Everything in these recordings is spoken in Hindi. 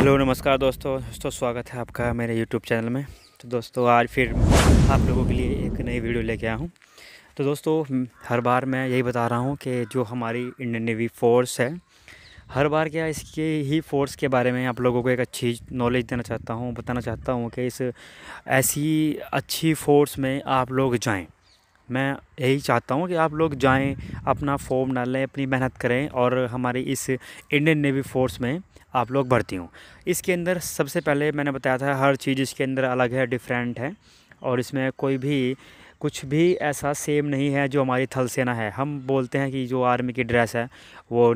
हेलो नमस्कार दोस्तों दोस्तों स्वागत है आपका मेरे यूट्यूब चैनल में तो दोस्तों आज फिर आप लोगों के लिए एक नई वीडियो लेके आया हूँ तो दोस्तों हर बार मैं यही बता रहा हूँ कि जो हमारी इंडियन नेवी फ़ोर्स है हर बार क्या इसके ही फ़ोर्स के बारे में आप लोगों को एक अच्छी नॉलेज देना चाहता हूँ बताना चाहता हूँ कि इस ऐसी अच्छी फ़ोर्स में आप लोग जाएँ मैं यही चाहता हूँ कि आप लोग जाएं अपना फॉर्म डालें अपनी मेहनत करें और हमारी इस इंडियन नेवी फोर्स में आप लोग भर्ती हों इसके अंदर सबसे पहले मैंने बताया था हर चीज़ इसके अंदर अलग है डिफरेंट है और इसमें कोई भी कुछ भी ऐसा सेम नहीं है जो हमारी थल सेना है हम बोलते हैं कि जो आर्मी की ड्रेस है वो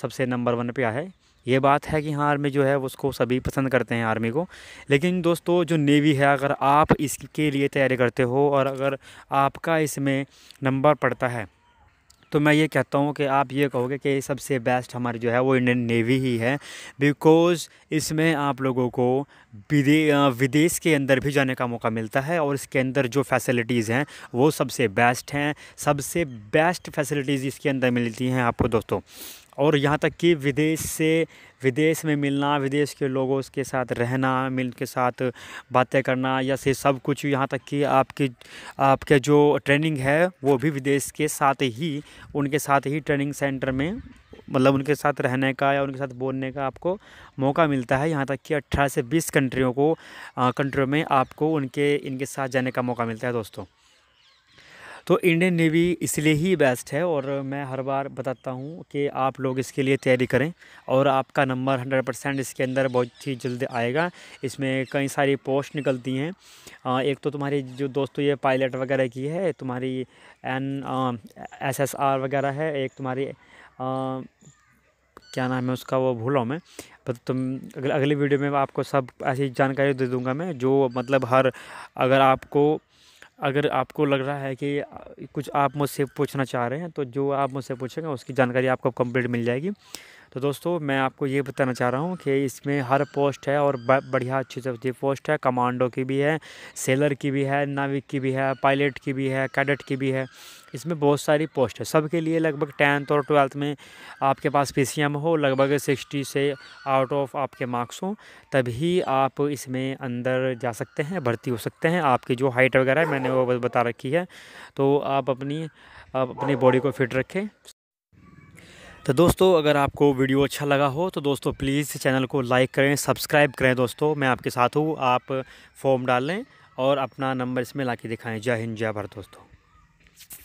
सबसे नंबर वन पे है ये बात है कि हाँ आर्मी जो है उसको सभी पसंद करते हैं आर्मी को लेकिन दोस्तों जो नेवी है अगर आप इसके लिए तैयारी करते हो और अगर आपका इसमें नंबर पड़ता है तो मैं ये कहता हूँ कि आप ये कहोगे कि सबसे बेस्ट हमारी जो है वो इंडियन नेवी ही है बिकॉज़ इसमें आप लोगों को विदेश के अंदर भी जाने का मौका मिलता है और इसके अंदर जो फैसिलिटीज़ हैं वो सबसे बेस्ट हैं सबसे बेस्ट फैसिलिटीज़ इसके अंदर मिलती हैं आपको दोस्तों और यहाँ तक कि विदेश से विदेश में मिलना विदेश के लोगों के साथ रहना मिल के साथ बातें करना या से सब कुछ यहाँ तक कि आपकी आपके जो ट्रेनिंग है वो भी विदेश के साथ ही उनके साथ ही ट्रेनिंग सेंटर में मतलब उनके साथ रहने का या उनके साथ बोलने का आपको मौका मिलता है यहाँ तक कि 18 से 20 कंट्रियों को कंट्रियों में आपको उनके इनके साथ जाने का मौका मिलता है दोस्तों तो इंडियन नेवी इसलिए ही बेस्ट है और मैं हर बार बताता हूँ कि आप लोग इसके लिए तैयारी करें और आपका नंबर हंड्रेड परसेंट इसके अंदर बहुत ही जल्द आएगा इसमें कई सारी पोस्ट निकलती हैं एक तो तुम्हारी जो दोस्तों ये पायलट वगैरह की है तुम्हारी एन एस एस आर वगैरह है एक तुम्हारी आ, क्या नाम है उसका वो भूलो मैं पर तुम अगले वीडियो में आपको सब ऐसी जानकारी दे दूंगा मैं जो मतलब हर अगर आपको अगर आपको लग रहा है कि कुछ आप मुझसे पूछना चाह रहे हैं तो जो आप मुझसे पूछेंगे उसकी जानकारी आपको कंप्लीट मिल जाएगी तो दोस्तों मैं आपको ये बताना चाह रहा हूँ कि इसमें हर पोस्ट है और बढ़िया अच्छी अच्छी पोस्ट है कमांडो की भी है सेलर की भी है नाविक की भी है पायलट की भी है कैडेट की भी है इसमें बहुत सारी पोस्ट है सबके लिए लगभग टेंथ और ट्वेल्थ में आपके पास पी हो लगभग सिक्सटी से आउट ऑफ आपके मार्क्स हों तभी आप इसमें अंदर जा सकते हैं भर्ती हो सकते हैं आपकी जो हाइट वगैरह मैंने वो बता रखी है तो आप अपनी आप अपनी बॉडी को फिट रखें तो दोस्तों अगर आपको वीडियो अच्छा लगा हो तो दोस्तों प्लीज़ चैनल को लाइक करें सब्सक्राइब करें दोस्तों मैं आपके साथ हूँ आप फॉर्म डालें और अपना नंबर इसमें ला दिखाएँ जय हिंद जय भारत दोस्तों